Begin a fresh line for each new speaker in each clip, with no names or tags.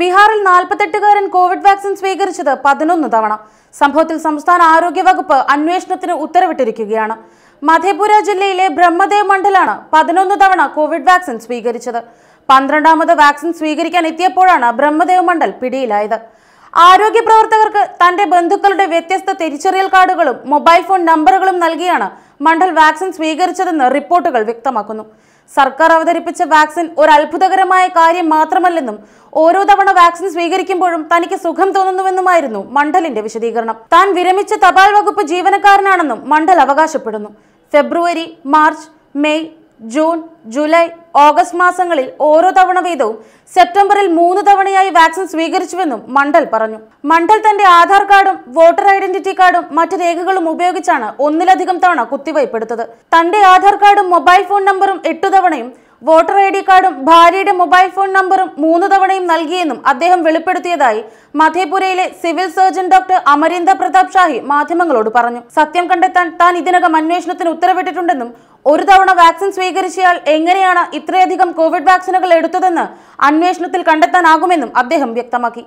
ബീഹാറിൽ നാൽപ്പത്തെട്ടുകാരൻ Covid vaccine സ്വീകരിച്ചത് പതിനൊന്ന് തവണ സംഭവത്തിൽ സംസ്ഥാന ആരോഗ്യവകുപ്പ് അന്വേഷണത്തിന് ഉത്തരവിട്ടിരിക്കുകയാണ് മധേപുര ജില്ലയിലെ ബ്രഹ്മദേവ് മണ്ഡലാണ് പതിനൊന്ന് തവണ കോവിഡ് വാക്സിൻ സ്വീകരിച്ചത് പന്ത്രണ്ടാമത് വാക്സിൻ സ്വീകരിക്കാൻ എത്തിയപ്പോഴാണ് ബ്രഹ്മദേവ് മണ്ഡൽ പിടിയിലായത് ആരോഗ്യ പ്രവർത്തകർക്ക് തന്റെ ബന്ധുക്കളുടെ വ്യത്യസ്ത തിരിച്ചറിയൽ കാർഡുകളും മൊബൈൽ ഫോൺ നമ്പറുകളും നൽകിയാണ് മണ്ഡൽ വാക്സിൻ സ്വീകരിച്ചതെന്ന് റിപ്പോർട്ടുകൾ വ്യക്തമാക്കുന്നു സർക്കാർ അവതരിപ്പിച്ച വാക്സിൻ ഒരു അത്ഭുതകരമായ കാര്യം മാത്രമല്ലെന്നും ഓരോ തവണ വാക്സിൻ സ്വീകരിക്കുമ്പോഴും തനിക്ക് സുഖം തോന്നുന്നുവെന്നുമായിരുന്നു മണ്ഡലിന്റെ വിശദീകരണം താൻ വിരമിച്ച തപാൽ വകുപ്പ് ജീവനക്കാരനാണെന്നും മണ്ഡൽ അവകാശപ്പെടുന്നു ഫെബ്രുവരി മാർച്ച് മെയ് ജൂൺ ജൂലൈ ഓഗസ്റ്റ് മാസങ്ങളിൽ ഓരോ തവണ വീതവും സെപ്റ്റംബറിൽ മൂന്ന് തവണയായി വാക്സിൻ സ്വീകരിച്ചുവെന്നും മണ്ഡൽ പറഞ്ഞു മണ്ഡൽ തന്റെ ആധാർ കാർഡും വോട്ടർ ഐഡന്റിറ്റി കാർഡും മറ്റ് രേഖകളും ഉപയോഗിച്ചാണ് ഒന്നിലധികം തവണ കുത്തിവയ്പ്പെടുത്തത് തന്റെ ആധാർ കാർഡും മൊബൈൽ ഫോൺ നമ്പറും എട്ടു തവണയും വോട്ടർ ഐ ഡി കാർഡും ഭാര്യയുടെ മൊബൈൽ ഫോൺ നമ്പറും മൂന്ന് തവണയും നൽകിയെന്നും അദ്ദേഹം വെളിപ്പെടുത്തിയതായി മധേപുരയിലെ civil surgeon doctor Amarendra Pratap Shahi മാധ്യമങ്ങളോട് പറഞ്ഞു സത്യം കണ്ടെത്താൻ താൻ ഇതിനകം അന്വേഷണത്തിന് ഉത്തരവിട്ടിട്ടുണ്ടെന്നും ഒരു തവണ വാക്സിൻ സ്വീകരിച്ചയാൾ എങ്ങനെയാണ് ഇത്രയധികം കോവിഡ് വാക്സിനുകൾ എടുത്തതെന്ന് അന്വേഷണത്തിൽ കണ്ടെത്താനാകുമെന്നും അദ്ദേഹം വ്യക്തമാക്കി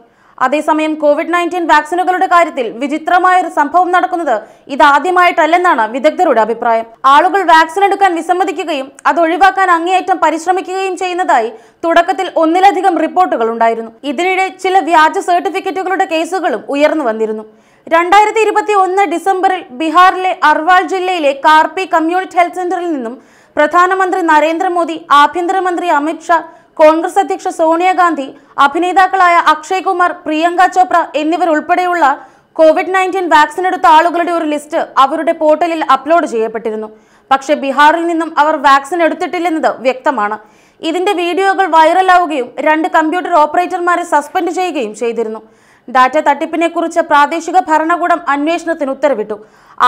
അതേസമയം കോവിഡ് നയൻറ്റീൻ വാക്സിനുകളുടെ കാര്യത്തിൽ വിചിത്രമായ ഒരു സംഭവം നടക്കുന്നത് ഇതാദ്യമായിട്ടല്ലെന്നാണ് വിദഗ്ധരുടെ അഭിപ്രായം ആളുകൾ വാക്സിൻ എടുക്കാൻ വിസമ്മതിക്കുകയും അത് ഒഴിവാക്കാൻ അങ്ങേയറ്റം പരിശ്രമിക്കുകയും ചെയ്യുന്നതായി തുടക്കത്തിൽ ഒന്നിലധികം റിപ്പോർട്ടുകൾ ഉണ്ടായിരുന്നു ഇതിനിടെ ചില വ്യാജ സർട്ടിഫിക്കറ്റുകളുടെ കേസുകളും ഉയർന്നു വന്നിരുന്നു രണ്ടായിരത്തി ഇരുപത്തി ഒന്ന് ഡിസംബറിൽ ബീഹാറിലെ അർവാൾ ജില്ലയിലെ കാർപി കമ്മ്യൂണിറ്റി ഹെൽത്ത് സെന്ററിൽ നിന്നും പ്രധാനമന്ത്രി നരേന്ദ്രമോദി ആഭ്യന്തരമന്ത്രി അമിത്ഷാ കോൺഗ്രസ് അധ്യക്ഷ സോണിയാഗാന്ധി അഭിനേതാക്കളായ അക്ഷയ് കുമാർ പ്രിയങ്ക ചോപ്ര എന്നിവരുൾപ്പെടെയുള്ള കോവിഡ് നയൻറ്റീൻ വാക്സിൻ എടുത്ത ആളുകളുടെ ഒരു ലിസ്റ്റ് അവരുടെ പോർട്ടലിൽ അപ്ലോഡ് ചെയ്യപ്പെട്ടിരുന്നു പക്ഷെ ബീഹാറിൽ നിന്നും അവർ വാക്സിൻ എടുത്തിട്ടില്ലെന്നത് വ്യക്തമാണ് ഇതിന്റെ വീഡിയോകൾ വൈറലാവുകയും രണ്ട് കമ്പ്യൂട്ടർ ഓപ്പറേറ്റർമാരെ സസ്പെൻഡ് ചെയ്യുകയും ചെയ്തിരുന്നു ഡാറ്റ തട്ടിപ്പിനെക്കുറിച്ച് പ്രാദേശിക ഭരണകൂടം അന്വേഷണത്തിന് ഉത്തരവിട്ടു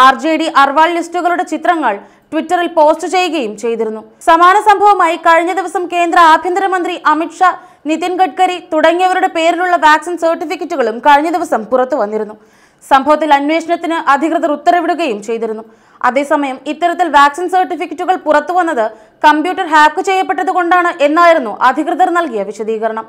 ആർ ജെ ഡി അർവാൾ ലിസ്റ്റുകളുടെ ചിത്രങ്ങൾ ട്വിറ്ററിൽ പോസ്റ്റ് ചെയ്യുകയും ചെയ്തിരുന്നു സമാന സംഭവമായി കഴിഞ്ഞ ദിവസം കേന്ദ്ര ആഭ്യന്തരമന്ത്രി അമിത്ഷാ നിതിൻ ഗഡ്കരി തുടങ്ങിയവരുടെ പേരിലുള്ള വാക്സിൻ സർട്ടിഫിക്കറ്റുകളും കഴിഞ്ഞ ദിവസം പുറത്തു വന്നിരുന്നു സംഭവത്തിൽ അന്വേഷണത്തിന് അധികൃതർ ഉത്തരവിടുകയും ചെയ്തിരുന്നു അതേസമയം ഇത്തരത്തിൽ വാക്സിൻ സർട്ടിഫിക്കറ്റുകൾ പുറത്തു വന്നത് കമ്പ്യൂട്ടർ ഹാക്ക് ചെയ്യപ്പെട്ടതുകൊണ്ടാണ് എന്നായിരുന്നു അധികൃതർ നൽകിയ വിശദീകരണം